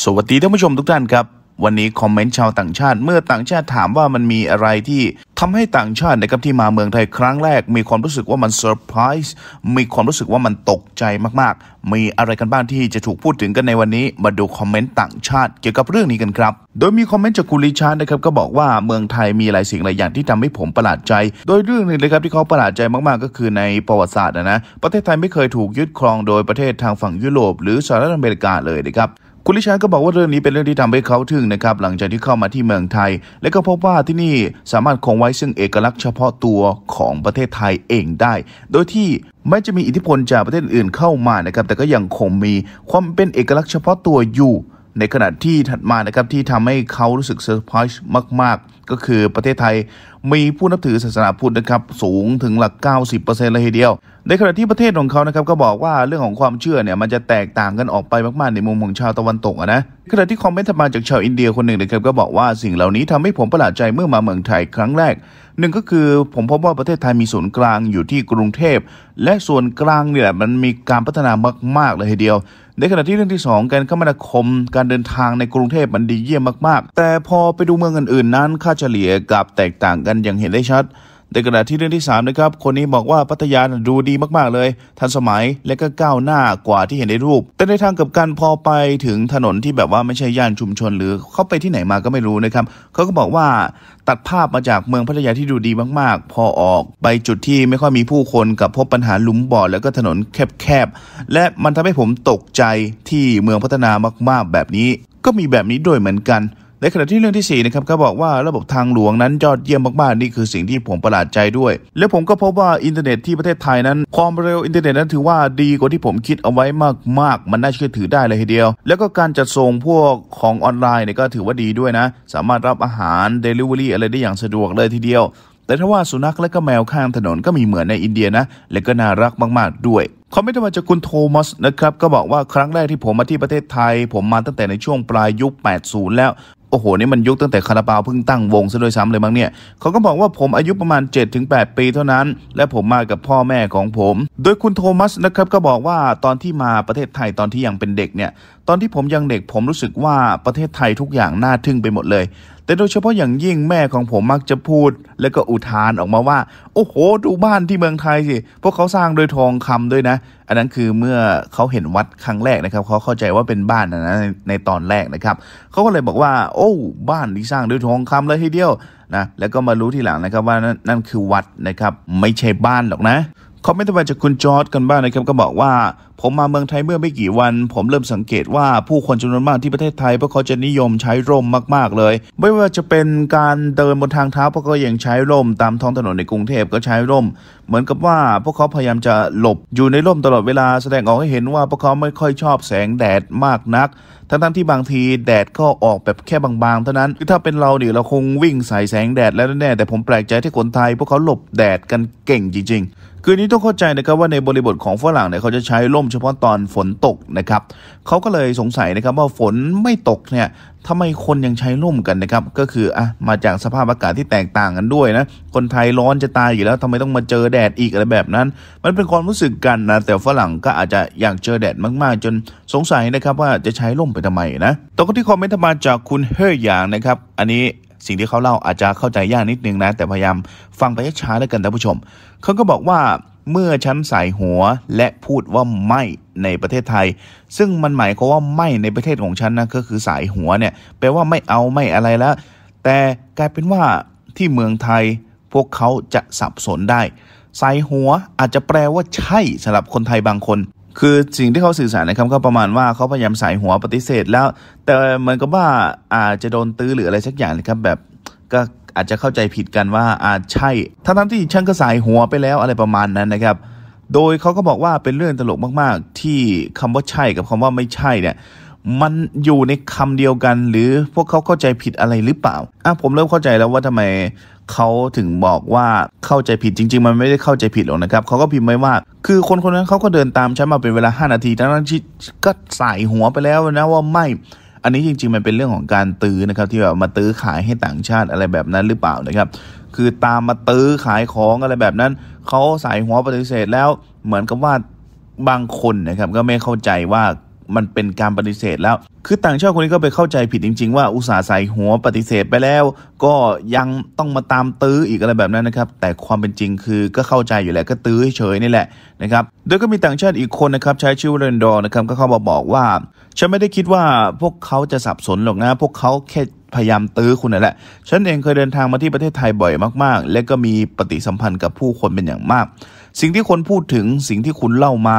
สวัสดีท่านผู้ชมทุกท่านครับ วันนี้คอมเมนต์ชาวต่างชาติ เมื่อต่างชาติถามว่ามันมีอะไรที่ทำให้ต่างชาตินะครับที่มาเมืองไทยครั้งแรก มีความรู้สึกว่ามันเซอร์ไพรส์มีความรู้สึกว่ามันตกใจมาก ๆ มีอะไรกันบ้างที่จะถูกพูดถึงกันในวันนี้ มาดูคอมเมนต์ต่างชาติเกี่ยวกับเรื่องนี้กันครับ โดยมีคอมเมนต์จากคุณลิชานะครับก็บอกว่าเมืองไทยมีหลายสิ่งหลายอย่างที่ทำให้ผมประหลาดใจ โดยเรื่องหนึ่งลยครับที่เขาประหลาดใจมากๆ ก็คือในประวัติศาสตร์นะนะประเทศไทยไม่เคยถูกยึดครองโดยประเทศทางฝั่งยุโรปหรือสหรัฐอเมริกาเลยนะครับคุณลิชาก็บอกว่าเรื่องนี้เป็นเรื่องที่ทำให้เขาทึ่งนะครับหลังจากที่เข้ามาที่เมืองไทย และก็พบว่าที่นี่สามารถคงไว้ซึ่งเอกลักษณ์เฉพาะตัวของประเทศไทยเองได้ โดยที่ไม่จะมีอิทธิพลจากประเทศอื่นเข้ามานะครับแต่ก็ยังคงมีความเป็นเอกลักษณ์เฉพาะตัวอยู่ในขณะที่ถัดมานะครับที่ทำให้เขารู้สึกเซอร์ไพรส์มาก ๆ ก็คือประเทศไทย มีผู้นับถือศาสนาพุทธนะครับสูงถึงหลัก 90%เลยทีเดียว ในขณะที่ประเทศของเขานะครับก็บอกว่าเรื่องของความเชื่อเนี่ยมันจะแตกต่างกันออกไปมากๆในมุมของชาวตะวันตกนะขณะที่คอมเมนต์มาจากชาวอินเดียคนหนึ่งนะครับก็บอกว่าสิ่งเหล่านี้ทำให้ผมประหลาดใจเมื่อมาเมืองไทยครั้งแรกหนึ่งก็คือผมพบว่าประเทศไทยมีศูนย์กลางอยู่ที่กรุงเทพและส่วนกลางเนี่ยมันมีการพัฒนามากๆเลยทีเดียวในขณะที่เรื่องที่ 2การคมนาคมการเดินทางในกรุงเทพมันดีเยี่ยมมากๆ แต่พอไปดูเมืองอื่นๆ นั้นค่าเฉลี่ยกับแตกต่างกันอย่างเห็นได้ชัดในขณะที่เรื่องที่3นะครับ คนนี้บอกว่าพัทยาดูดีมาก ๆเลย ทันสมัยและก็ก้าวหน้ากว่าที่เห็นในรูปแต่ในทางกับการพอไปถึงถนนที่แบบว่าไม่ใช่ย่านชุมชนหรือ เขาไปที่ไหนมาก็ไม่รู้นะครับเขาก็บอกว่าตัดภาพมาจากเมืองพัทยาที่ดูดีมาก ๆ พอออกไปจุดที่ไม่ค่อยมีผู้คนกับพบปัญหาลุมบ่อแล้วก็ถนนแคบๆและมันทำให้ผมตกใจที่เมืองพัฒนามากๆ แบบนี้ ก็มีแบบนี้ด้วยเหมือนกันในขณะที่เรื่องที่4นะครับเขาบอกว่าระบบทางหลวงนั้น ยอดเยี่ยมมากๆนี่คือสิ่งที่ผมประหลาดใจด้วย และผมก็พบว่าอินเทอร์เน็ตที่ประเทศไทยนั้นความเร็วอินเทอร์เน็ตนั้นถือว่าดีกว่าที่ผมคิดเอาไว้มากๆมันน่าเชื่อถือได้เลยทีเดียว แล้วก็การจัดส่งพวกของออนไลน์เนี่ยก็ถือว่าดีด้วยนะ สามารถรับอาหารเดลิเวอรี่อะไรได้อย่างสะดวกเลยทีเดียว แต่ถ้าว่าสุนัขและก็แมวข้างถนนก็มีเหมือนในอินเดียนะและก็น่ารักมาก ๆด้วยคอมเมนต์มาจากคุณโทมัสนะครับก็บอกว่าครั้งแรกที่ผมมาที่ประเทศไทย ผมมาตั้งแต่ในช่วงปลายยุค 80 แล้วโอ้โหนี่มันยุคตั้งแต่คาราบาวเพิ่งตั้งวงซะด้วยซ้ำเลยมั้งเนี่ยเขาก็บอกว่าผมอายุประมาณ 7-8 ปีเท่านั้น และผมมากับพ่อแม่ของผม โดยคุณโทมัสนะครับก็บอกว่าตอนที่มาประเทศไทยตอนที่ยังเป็นเด็กเนี่ยตอนที่ผมยังเด็ก ผมรู้สึกว่าประเทศไทยทุกอย่างน่าทึ่งไปหมดเลยแต่โดยเฉพาะอย่างยิ่งแม่ของผมมักจะพูด แล้วก็อุทานออกมาว่า โอ้โหดูบ้านที่เมืองไทยสิพวกเขาสร้างโดยทองคำด้วยนะ อันนั้นคือเมื่อเขาเห็นวัดครั้งแรกนะครับ เขาเข้าใจว่าเป็นบ้านนะในตอนแรกนะครับ เขาก็เลยบอกว่า โอ้ บ้านที่สร้างโดยทองคำเลยทีเดียวนะ แล้วก็มารู้ทีหลังนะครับ ว่านั่นคือวัดนะครับ ไม่ใช่บ้านหรอกนะคอมเมนต์ต่ไปจากคุณจอร์ดกันบ้างนะครับก็บอกว่า ผมมาเมืองไทยเมื่อไม่กี่วัน ผมเริ่มสังเกตว่าผู้คนจำนวนมากที่ประเทศไทยพวกเขาจะนิยมใช้ร่มมากๆเลย ไม่ว่าจะเป็นการเดินบนทางเท้าพวกเขายังใช้ร่มตามท้องถนนในกรุงเทพก็ใช้ร่ม เหมือนกับว่าพวกเขาพยายามจะหลบอยู่ในร่มตลอดเวลาแสดงออกให้เห็นว่าพวกเขาไม่ค่อยชอบแสงแดดมากนัก ทั้งๆที่บางทีแดดก็ออกแบบแค่บางๆเท่านั้นคือถ้าเป็นเราเนี่ยเราคงวิ่งใส่แสงแดดแล้วแน่แต่ผมแปลกใจที่คนไทยพวกเขาหลบแดดกันเก่งจริง ๆคืนนี้ต้องเข้าใจนะครับว่าในบริบทของฝรั่งเนี่ยเขาจะใช้ล่มเฉพาะตอนฝนตกนะครับเขาก็เลยสงสัยนะครับว่าฝนไม่ตกเนี่ยทำไมคนยังใช้ร่มกันนะครับก็คืออ่ะมาจากสภาพอากาศที่แตกต่างกันด้วยนะ คนไทยร้อนจะตายอยู่แล้วทำไมต้องมาเจอแดดอีกอะไรแบบนั้น มันเป็นความรู้สึกกันนะ แต่ฝรั่งก็อาจจะอยากเจอแดดมาก ๆ จนสงสัยนะครับว่าจะใช้ร่มไปทำไมนะตอนที่คอมเมนต์มาจากคุณเฮ่ยหยางนะครับ อันนี้สิ่งที่เขาเล่าอาจจะเข้าใจยากนิดนึงนะ แต่พยายามฟังไปช้าๆแล้วกันท่านผู้ชม เขาก็บอกว่า เมื่อฉันใส่หัวและพูดว่าไม่ในประเทศไทย ซึ่งมันหมายความว่าไม่ในประเทศของฉันนะก็คือสายหัวเนี่ยแปลว่าไม่เอาไม่อะไรแล้ว แต่กลายเป็นว่าที่เมืองไทยพวกเขาจะสับสนได้สายหัวอาจจะแปลว่าใช่สำหรับคนไทยบางคนคือสิ่งที่เขาสื่อสารนะครับก็ประมาณว่าเขาพยายามใส่หัวปฏิเสธแล้ว แต่เหมือนกับว่าอาจจะโดนตื้อหรืออะไรสักอย่างนะครับแบบ ก็อาจจะเข้าใจผิดกันว่าอาจใช่ทั้งที่ช่างก็ใส่หัวไปแล้วอะไรประมาณนั้นนะครับ โดยเขาก็บอกว่าเป็นเรื่องตลกมาก ๆ ที่คำว่าใช่กับคำว่าไม่ใช่เนี่ยมันอยู่ในคำเดียวกันหรือพวกเขาเข้าใจผิดอะไรหรือเปล่าอ่ะผมเริ่มเข้าใจแล้วว่าทำไมเขาถึงบอกว่าเข้าใจผิดจริง ๆ มันไม่ได้เข้าใจผิดหรอกนะครับเขาก็พิมพ์ไว้ว่าคือคนคนนั้นเขาก็เดินตามฉันมาเป็นเวลา 5 นาที ทั้งนั้นที่ก็ใส่หัวไปแล้วนะว่าไม่ อันนี้จริง ๆมันเป็นเรื่องของการตื้อนะครับ ที่แบบมาตื้อขายให้ต่างชาติอะไรแบบนั้นหรือเปล่านะครับ คือตามมาตื้อขายของอะไรแบบนั้นเขาใส่หัวปฏิเสธแล้วเหมือนกับว่าบางคนนะครับก็ไม่เข้าใจว่ามันเป็นการปฏิเสธแล้ว คือต่างชาติคนนี้ก็ไปเข้าใจผิดจริงๆ ว่าอุตสาห์ใส่หัวปฏิเสธไปแล้ว ก็ยังต้องมาตามตื้ออีกอะไรแบบนั้นนะครับ แต่ความเป็นจริงคือก็เข้าใจอยู่แหละก็ตื้อเฉยนี่แหละนะครับ โดยก็มีต่างชาติอีกคนนะครับใช้ชื่อเรนดอร์นะครับก็เข้ามาบอกว่า ฉันไม่ได้คิดว่าพวกเขาจะสับสนหรอกนะพวกเขาแค่พยายามตื้อคุณนั่นแหละ ฉันเองเคยเดินทางมาที่ประเทศไทยบ่อยมากๆ และก็มีปฏิสัมพันธ์กับผู้คนเป็นอย่างมากสิ่งที่คนพูดถึงสิ่งที่คุณเล่ามา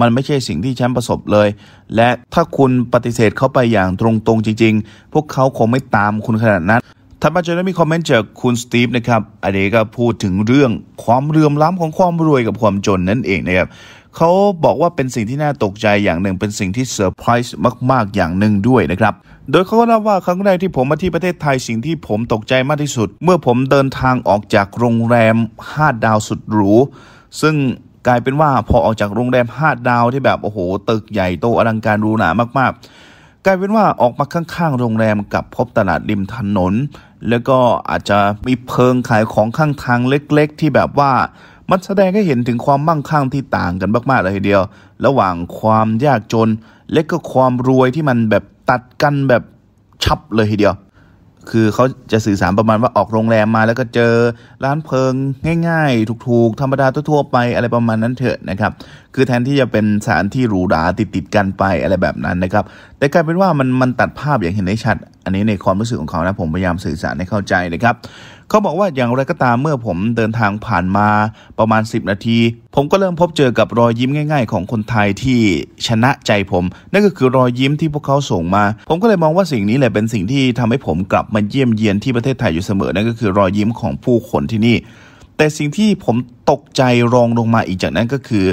มันไม่ใช่สิ่งที่ฉันประสบเลย และถ้าคุณปฏิเสธเขาไปอย่างตรงๆจริงๆ พวกเขาคงไม่ตามคุณขนาดนั้นถัดมาจะได้มีคอมเมนต์จากคุณสตีฟนะครับอเดก็พูดถึงเรื่องความเรื่อมล้าของความรวยกับความจนนั่นเองนะครับเขาบอกว่าเป็นสิ่งที่น่าตกใจอย่างหนึ่งเป็นสิ่งที่เซอร์ไพรส์มากๆอย่างหนึ่งด้วยนะครับ โดยเขาก็เล่าว่าครั้งแรกที่ผมมาที่ประเทศไทยสิ่งที่ผมตกใจมากที่สุด เมื่อผมเดินทางออกจากโรงแรมห้าดาวสุดหรูซึ่งกลายเป็นว่าพอออกจากโรงแรมห้าดาวที่แบบโอ้โหตึกใหญ่โตอลังการรูหนามากๆ กลายเป็นว่าออกมาข้าง ๆ โรงแรมกับพบตลาดริมถนน แล้วก็อาจจะมีเพิงขายของข้างทางเล็ก ๆ ที่แบบว่ามันแสดงให้เห็นถึงความมั่งคั่งที่ต่างกันมากๆเลยทีเดียว ระหว่างความยากจนและก็ความรวยที่มันแบบตัดกันแบบชับเลยทีเดียวคือเขาจะสื่อสารประมาณว่าออกโรงแรมมาแล้วก็เจอร้านเพลิงง่ายๆถูกๆธรรมดาทั่ว ๆ ไปอะไรประมาณนั้นเถอะนะครับ คือแทนที่จะเป็นสถานที่หรูหราติดๆกันไปอะไรแบบนั้นนะครับ แต่กลายเป็นว่ามันมันตัดภาพอย่างเห็นได้ชัด อันนี้ในความรู้สึกของเขานะผมพยายามสื่อสารให้เข้าใจนะครับเขาบอกว่าอย่างไรก็ตามเมื่อผมเดินทางผ่านมาประมาณ10นาที ผมก็เริ่มพบเจอกับรอยยิ้มง่ายๆ ของคนไทยที่ชนะใจผม นั่นก็คือรอยยิ้มที่พวกเขาส่งมา ผมก็เลยมองว่าสิ่งนี้แหละเป็นสิ่งที่ทำให้ผมกลับมาเยี่ยมเยียนที่ประเทศไทยอยู่เสมอ นั่นก็คือรอยยิ้มของผู้คนที่นี่ แต่สิ่งที่ผมตกใจรองลงมาอีกจากนั้นก็คือ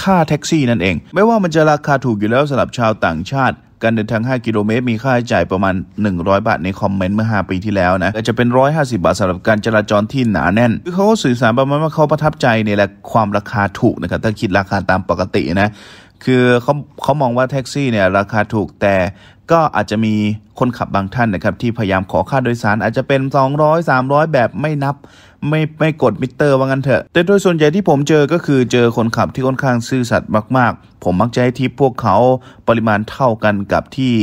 ค่าแท็กซี่นั่นเองไม่ว่ามันจะราคาถูกอยู่แล้วสำหรับชาวต่างชาติการเดินทาง 5 กิโลเมตร มีค่าใช้จ่ายประมาณ 100 บาท ในคอมเมนต์เมื่อ 5 ปีที่แล้วนะแต่จะเป็น 150 บาทสำหรับการจราจรที่หนาแน่น คือเขาสื่อสารประมาณว่าเขาประทับใจในแหละ ความราคาถูกนะครับ ถ้าคิดราคาตามปกตินะ คือเขาเขามองว่าแท็กซี่เนี่ย ราคาถูก แต่ก็อาจจะมีคนขับบางท่านนะครับที่พยายามขอค่าโดยสาร อาจจะเป็น 200 300 แบบไม่นับไม่ไม่กดมิเตอร์ว่างั้นเถอะ แต่โดยส่วนใหญ่ที่ผมเจอก็คือเจอคนขับที่ค่อนข้างซื่อสัตย์มากๆ ผมมักจะให้ทิปพวกเขาปริมาณเท่ากันกับที่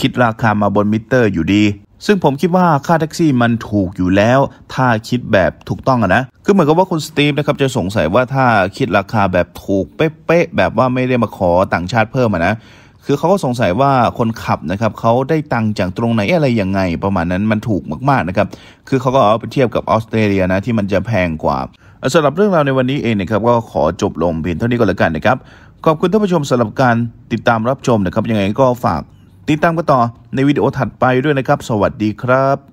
คิดราคามาบนมิเตอร์ อยู่ดี ซึ่งผมคิดว่าค่าแท็กซี่มันถูกอยู่แล้ว ถ้าคิดแบบถูกต้องอะนะคือเหมือนกับว่าคุณสตีฟนะครับจะสงสัยว่าถ้าคิดราคาแบบถูกเป๊ะๆแบบว่าไม่ได้มาขอต่างชาติเพิ่มอะนะคือเขาก็สงสัยว่าคนขับนะครับเขาได้ตังจากตรงไหน อะไร ยังไง ประมาณนั้นมันถูกมากๆนะครับ คือเขาก็เอาไปเทียบกับออสเตรเลียนะที่มันจะแพงกว่าสำหรับเรื่องราวในวันนี้เองนะครับก็ขอจบลงเพียงเท่านี้ก็แล้วกันนะครับขอบคุณท่านผู้ชมสำหรับการติดตามรับชมนะครับยังไงก็ฝาก ติดตามกันต่อ ในวิดีโอถัดไปด้วยนะครับ สวัสดีครับ